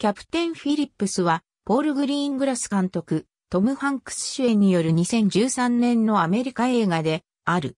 キャプテン・フィリップスは、ポール・グリーングラス監督、トム・ハンクス主演による2013年のアメリカ映画で、ある。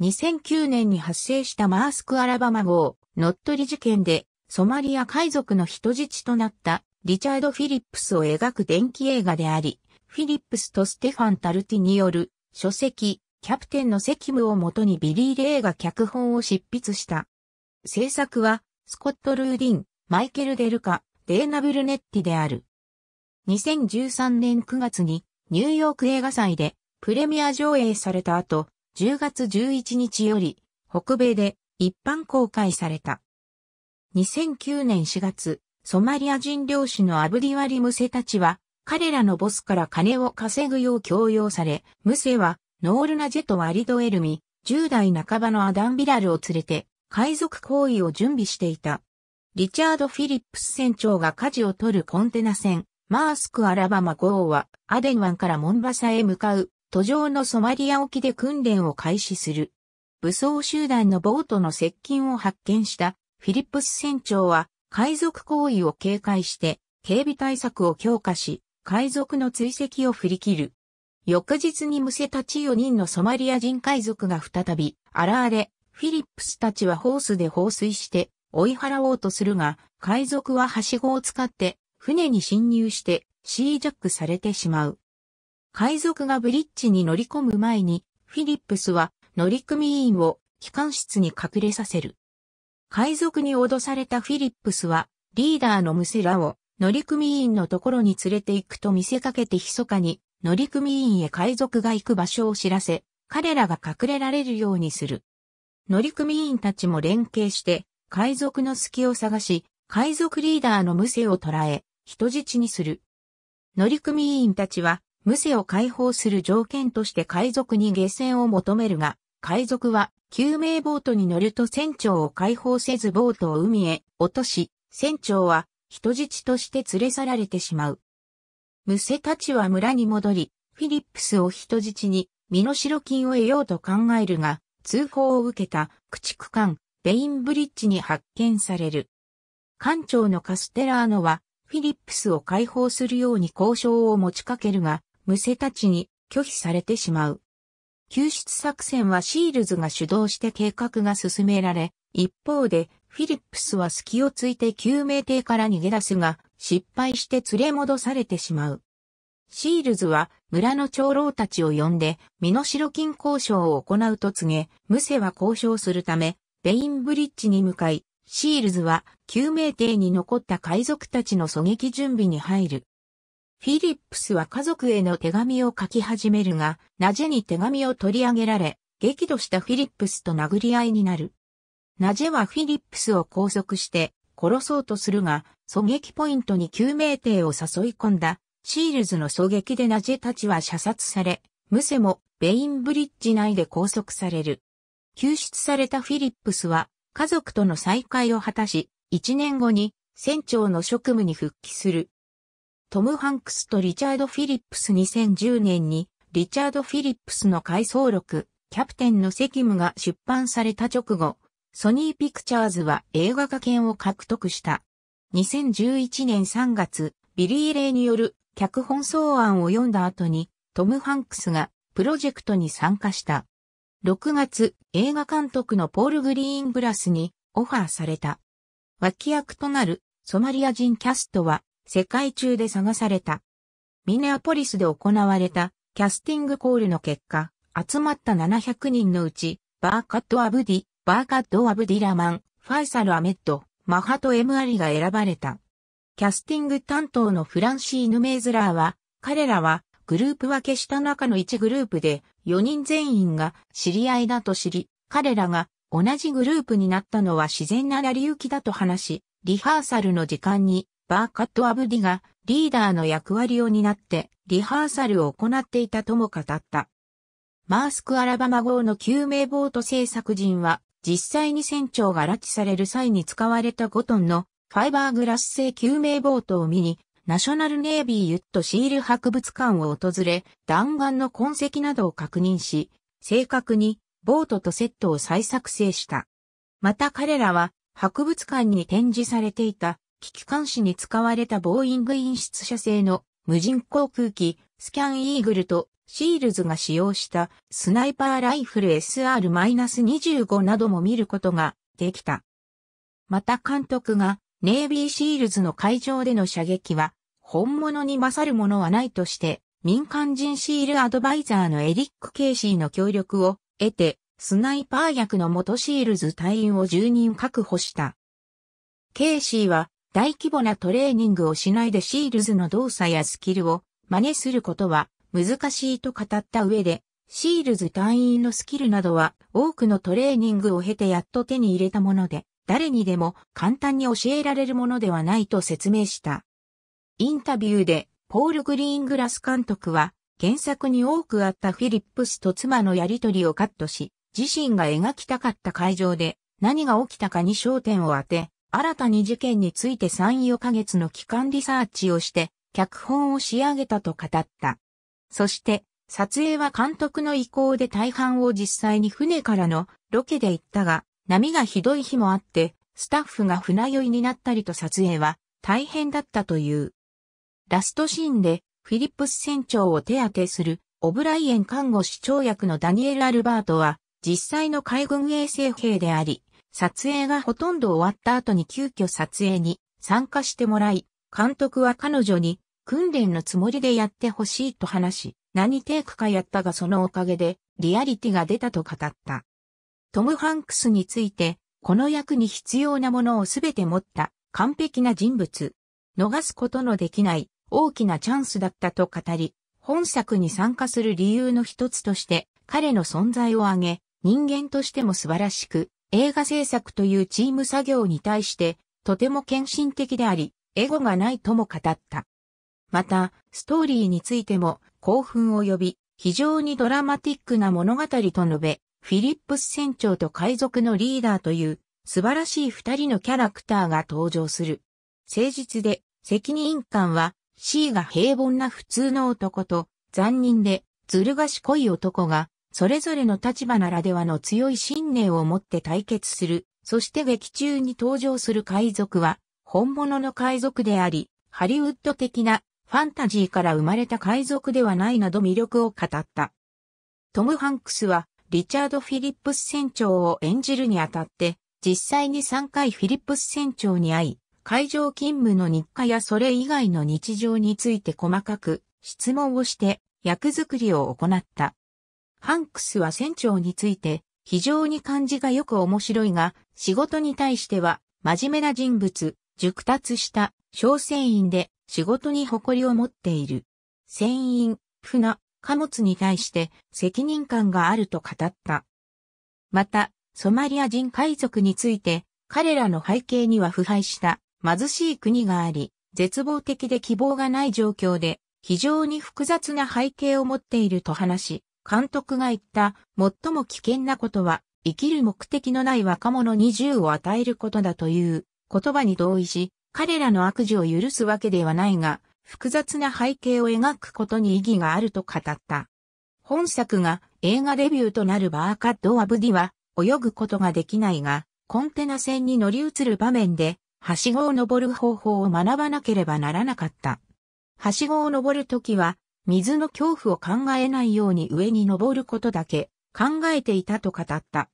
2009年に発生したマースク・アラバマ号、乗っ取り事件で、ソマリア海賊の人質となったリチャード・フィリップスを描く電気映画であり、フィリップスとステファン・タルティによる書籍、キャプテンの責務をもとにビリー・レイが脚本を執筆した。制作は、スコット・ルーディン、マイケル・デルカ、デーナ・ブルネッティである。2013年9月にニューヨーク映画祭でプレミア上映された後、10月11日より北米で一般公開された。2009年4月、ソマリア人漁師のアブディワリ・ムセたちは、彼らのボスから金を稼ぐよう強要され、ムセはノールナジェとワリド・エルミ、10代半ばのアダン・ビラルを連れて、海賊行為を準備していた。リチャード・フィリップス船長が舵を取るコンテナ船、マースク・アラバマ号は、アデン湾からモンバサへ向かう、途上のソマリア沖で訓練を開始する。武装集団のボートの接近を発見した、フィリップス船長は、海賊行為を警戒して、警備対策を強化し、海賊の追跡を振り切る。翌日にむせたち4人のソマリア人海賊が再び、現れ、フィリップスたちはホースで放水して、追い払おうとするが、海賊ははしごを使って船に侵入してシージャックされてしまう。海賊がブリッジに乗り込む前に、フィリップスは乗組員を機関室に隠れさせる。海賊に脅されたフィリップスは、リーダーのムセラを乗組員のところに連れて行くと見せかけて密かに乗組員へ海賊が行く場所を知らせ、彼らが隠れられるようにする。乗組員たちも連携して海賊の隙を探し、海賊リーダーの無瀬を捕らえ、人質にする。乗組員たちは、無瀬を解放する条件として海賊に下船を求めるが、海賊は救命ボートに乗ると船長を解放せずボートを海へ落とし、船長は人質として連れ去られてしまう。無瀬たちは村に戻り、フィリップスを人質に身代金を得ようと考えるが、通報を受けた駆逐艦ベインブリッジに発見される。艦長のカステラーノは、フィリップスを解放するように交渉を持ちかけるが、ムセたちに拒否されてしまう。救出作戦はシールズが主導して計画が進められ、一方で、フィリップスは隙をついて救命艇から逃げ出すが、失敗して連れ戻されてしまう。シールズは村の長老たちを呼んで、身代金交渉を行うと告げ、ムセは交渉するため、ベインブリッジに向かい、シールズは救命艇に残った海賊たちの狙撃準備に入る。フィリップスは家族への手紙を書き始めるが、ナジェに手紙を取り上げられ、激怒したフィリップスと殴り合いになる。ナジェはフィリップスを拘束して殺そうとするが、狙撃ポイントに救命艇を誘い込んだ、シールズの狙撃でナジェたちは射殺され、ムセもベインブリッジ内で拘束される。救出されたフィリップスは家族との再会を果たし、1年後に船長の職務に復帰する。トム・ハンクスとリチャード・フィリップス2010年にリチャード・フィリップスの回想録、キャプテンの責務が出版された直後、ソニー・ピクチャーズは映画化権を獲得した。2011年3月、ビリー・レイによる脚本草案を読んだ後に、トム・ハンクスがプロジェクトに参加した。6月、映画監督のポール・グリーンブラスにオファーされた。脇役となるソマリア人キャストは世界中で探された。ミネアポリスで行われたキャスティングコールの結果、集まった700人のうち、バーカット・アブディ、バーカット・アブディラマン、ファイサル・アメッド、マハト・エム・アリが選ばれた。キャスティング担当のフランシーヌ・メイズラーは、彼らはグループ分けした中の1グループで、4人全員が知り合いだと知り、彼らが同じグループになったのは自然な成り行きだと話し、リハーサルの時間にバーカット・アブディがリーダーの役割を担ってリハーサルを行っていたとも語った。マースク・アラバマ号の救命ボート製作人は実際に船長が拉致される際に使われた5トンのファイバーグラス製救命ボートを見にナショナルネイビーユットシール博物館を訪れ、弾丸の痕跡などを確認し、正確にボートとセットを再作成した。また彼らは博物館に展示されていた危機監視に使われたボーイング陰出社製の無人航空機スキャンイーグルとシールズが使用したスナイパーライフル SR-25 なども見ることができた。また監督がネイビーシールズの会場での射撃は、本物に勝るものはないとして、民間人シールアドバイザーのエリック・ケイシーの協力を得て、スナイパー役の元シールズ隊員を10人確保した。ケイシーは大規模なトレーニングをしないでシールズの動作やスキルを真似することは難しいと語った上で、シールズ隊員のスキルなどは多くのトレーニングを経てやっと手に入れたもので、誰にでも簡単に教えられるものではないと説明した。インタビューで、ポール・グリーングラス監督は、原作に多くあったフィリップスと妻のやりとりをカットし、自身が描きたかった会場で何が起きたかに焦点を当て、新たに事件について3、4ヶ月の期間リサーチをして、脚本を仕上げたと語った。そして、撮影は監督の意向で大半を実際に船からのロケで行ったが、波がひどい日もあって、スタッフが船酔いになったりと撮影は大変だったという。ラストシーンでフィリップス船長を手当てするオブライエン看護師長役のダニエル・アルバートは実際の海軍衛生兵であり、撮影がほとんど終わった後に急遽撮影に参加してもらい、監督は彼女に訓練のつもりでやってほしいと話し、何テイクかやったがそのおかげでリアリティが出たと語った。トム・ハンクスについて、この役に必要なものをすべて持った完璧な人物。逃すことのできない大きなチャンスだったと語り、本作に参加する理由の一つとして彼の存在を挙げ、人間としても素晴らしく、映画制作というチーム作業に対してとても献身的であり、エゴがないとも語った。また、ストーリーについても興奮を呼び、非常にドラマティックな物語と述べ、フィリップス船長と海賊のリーダーという素晴らしい二人のキャラクターが登場する。誠実で責任感は C が平凡な普通の男と残忍でずる賢い男がそれぞれの立場ならではの強い信念を持って対決する。そして劇中に登場する海賊は本物の海賊であり、ハリウッド的なファンタジーから生まれた海賊ではないなど魅力を語った。トム・ハンクスはリチャード・フィリップス船長を演じるにあたって、実際に3回フィリップス船長に会い、会場勤務の日課やそれ以外の日常について細かく質問をして役作りを行った。ハンクスは船長について非常に感じがよく面白いが、仕事に対しては真面目な人物、熟達した小船員で仕事に誇りを持っている。船員、船、貨物に対して責任感があると語った。また、ソマリア人海賊について、彼らの背景には腐敗した貧しい国があり、絶望的で希望がない状況で、非常に複雑な背景を持っていると話し、監督が言った最も危険なことは、生きる目的のない若者に銃を与えることだという言葉に同意し、彼らの悪事を許すわけではないが、複雑な背景を描くことに意義があると語った。本作が映画デビューとなるバーカッド・アブディは泳ぐことができないが、コンテナ船に乗り移る場面で、はしごを登る方法を学ばなければならなかった。はしごを登るときは、水の恐怖を考えないように上に登ることだけ考えていたと語った。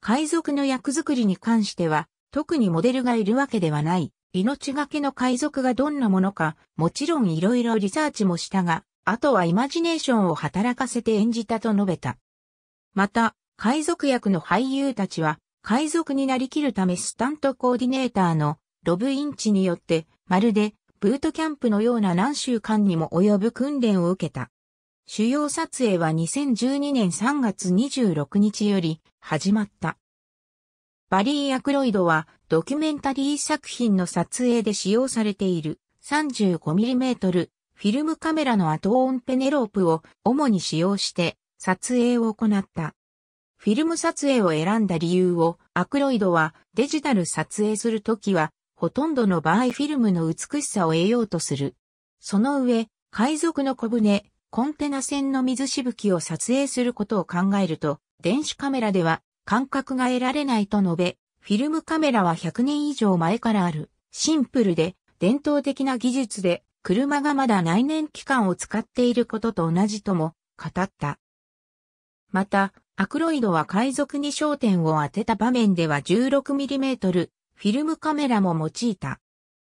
海賊の役作りに関しては、特にモデルがいるわけではない。命がけの海賊がどんなものか、もちろんいろいろリサーチもしたが、あとはイマジネーションを働かせて演じたと述べた。また、海賊役の俳優たちは、海賊になりきるためスタントコーディネーターのロブインチによって、まるでブートキャンプのような何週間にも及ぶ訓練を受けた。主要撮影は2012年3月26日より始まった。バリー・アクロイドはドキュメンタリー作品の撮影で使用されている 35mm フィルムカメラのアトーンペネロープを主に使用して撮影を行った。フィルム撮影を選んだ理由をアクロイドはデジタル撮影するときはほとんどの場合フィルムの美しさを得ようとする。その上、海賊の小舟、コンテナ船の水しぶきを撮影することを考えると電子カメラでは感覚が得られないと述べ、フィルムカメラは100年以上前からある、シンプルで、伝統的な技術で、車がまだ内燃機関を使っていることと同じとも、語った。また、アクロイドは海賊に焦点を当てた場面では 16mm フィルムカメラも用いた。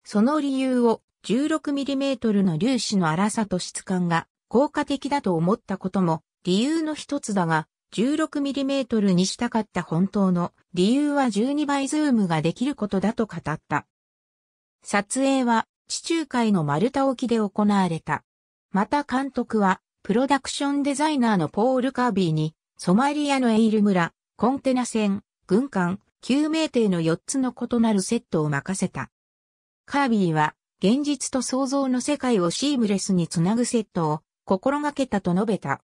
その理由を 16mm の粒子の粗さと質感が効果的だと思ったことも理由の一つだが、16mm にしたかった本当の理由は12倍ズームができることだと語った。撮影は地中海の丸太沖で行われた。また監督はプロダクションデザイナーのポール・カービーにソマリアのエイル村、コンテナ船、軍艦、救命艇の4つの異なるセットを任せた。カービーは現実と想像の世界をシームレスにつなぐセットを心がけたと述べた。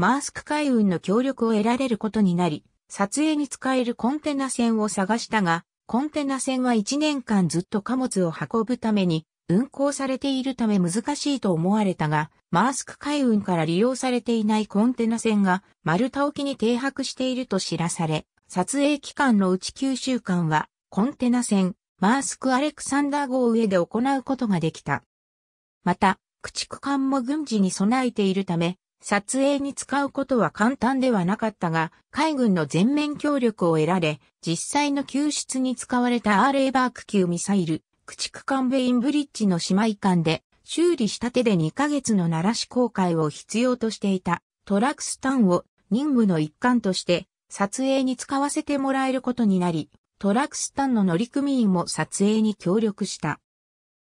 マースク海運の協力を得られることになり、撮影に使えるコンテナ船を探したが、コンテナ船は1年間ずっと貨物を運ぶために運航されているため難しいと思われたが、マースク海運から利用されていないコンテナ船が丸太沖に停泊していると知らされ、撮影期間のうち9週間はコンテナ船マースクアレクサンダー号上で行うことができた。また、駆逐艦も軍事に備えているため、撮影に使うことは簡単ではなかったが、海軍の全面協力を得られ、実際の救出に使われた RA バーク級ミサイル、駆逐艦ベインブリッジの姉妹艦で、修理した手で2ヶ月の鳴らし公開を必要としていたトラクスタンを任務の一環として撮影に使わせてもらえることになり、トラクスタンの乗組員も撮影に協力した。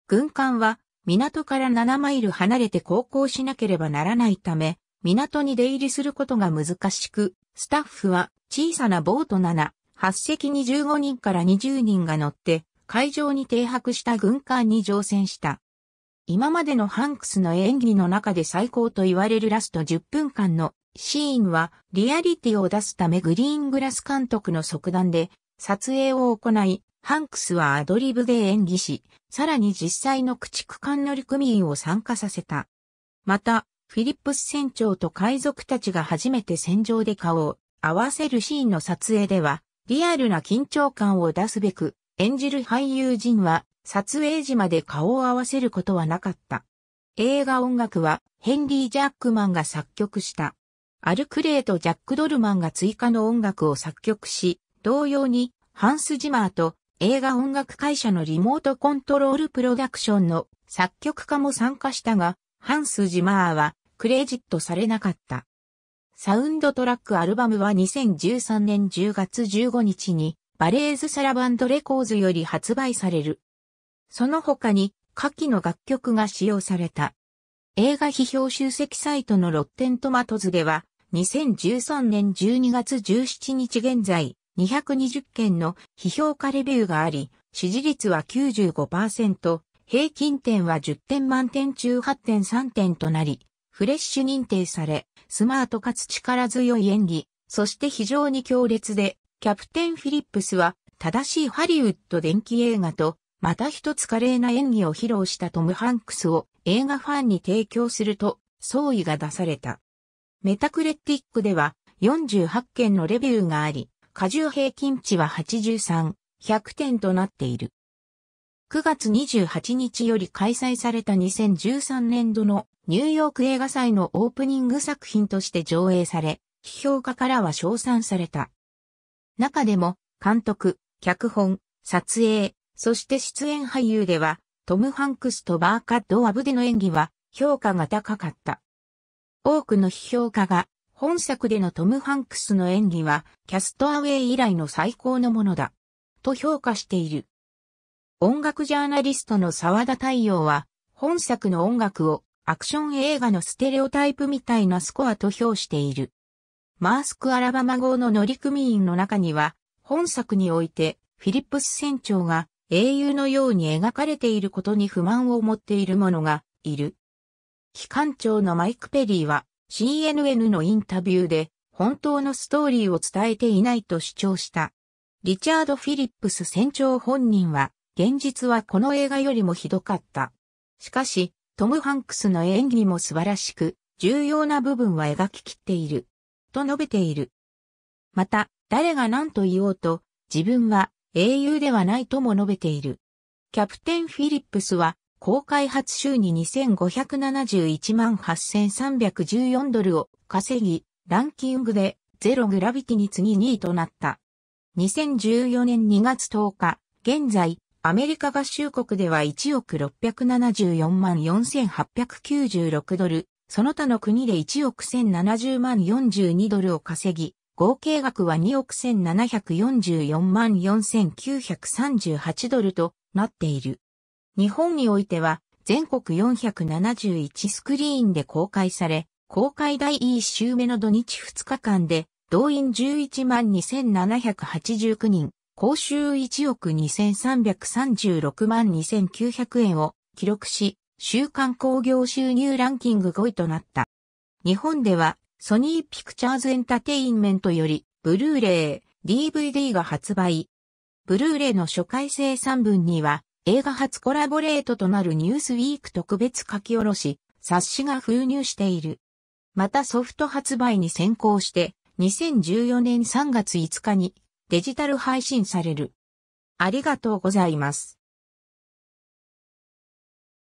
軍艦は港から7マイル離れて航行しなければならないため、港に出入りすることが難しく、スタッフは小さなボート7、8隻に15人から20人が乗って、海上に停泊した軍艦に乗船した。今までのハンクスの演技の中で最高と言われるラスト10分間のシーンはリアリティを出すためグリーングラス監督の即断で撮影を行いハンクスはアドリブで演技し、さらに実際の駆逐艦乗組員を参加させた。また、フィリップス船長と海賊たちが初めて戦場で顔を合わせるシーンの撮影では、リアルな緊張感を出すべく、演じる俳優陣は撮影時まで顔を合わせることはなかった。映画音楽はヘンリー・ジャックマンが作曲した。アルクレイとジャック・ドルマンが追加の音楽を作曲し、同様にハンス・ジマーと映画音楽会社のリモートコントロールプロダクションの作曲家も参加したが、ハンス・ジマーはクレジットされなかった。サウンドトラックアルバムは2013年10月15日にバレーズ・サラバンド・レコーズより発売される。その他に下記の楽曲が使用された。映画批評集積サイトのロッテントマトズでは2013年12月17日現在、220件の批評家レビューがあり、支持率は95%、平均点は10点満点中8.3点となり、フレッシュ認定され、スマートかつ力強い演技、そして非常に強烈で、キャプテン・フィリップスは正しいハリウッド電気映画と、また一つ華麗な演技を披露したトム・ハンクスを映画ファンに提供すると、総意が出された。メタクレティックでは48件のレビューがあり、過重平均値は83、100点となっている。9月28日より開催された2013年度のニューヨーク映画祭のオープニング作品として上映され、批評家からは称賛された。中でも、監督、脚本、撮影、そして出演俳優では、トム・ハンクスとバーカッド・アブでの演技は評価が高かった。多くの批評家が本作でのトム・ハンクスの演技は、キャストアウェイ以来の最高のものだ。と評価している。音楽ジャーナリストの沢田太陽は、本作の音楽をアクション映画のステレオタイプみたいなスコアと評している。マースク・アラバマ号の乗組員の中には、本作においてフィリップス船長が英雄のように描かれていることに不満を持っている者がいる。機関長のマイク・ペリーは、CNN のインタビューで本当のストーリーを伝えていないと主張した。リチャード・フィリップス船長本人は、現実はこの映画よりもひどかった。しかし、トム・ハンクスの演技も素晴らしく、重要な部分は描ききっている。と述べている。また、誰が何と言おうと、自分は英雄ではないとも述べている。キャプテン・フィリップスは、高開発収に2571万8314ドルを稼ぎ、ランキングでゼログラビティに次2位となった。2014年2月10日、現在、アメリカ合衆国では1億674万4896ドル、その他の国で1億1070万42ドルを稼ぎ、合計額は2億1744万4938ドルとなっている。日本においては全国471スクリーンで公開され、公開第1週目の土日2日間で動員11万2789人、公衆1億2336万2900円を記録し、週間興行収入ランキング5位となった。日本では、ソニーピクチャーズエンタテインメントより、ブルーレイ、DVD が発売。ブルーレイの初回生産分には、映画初コラボレートとなるニュースウィーク特別書き下ろし、冊子が封入している。またソフト発売に先行して、2014年3月5日にデジタル配信される。ありがとうございます。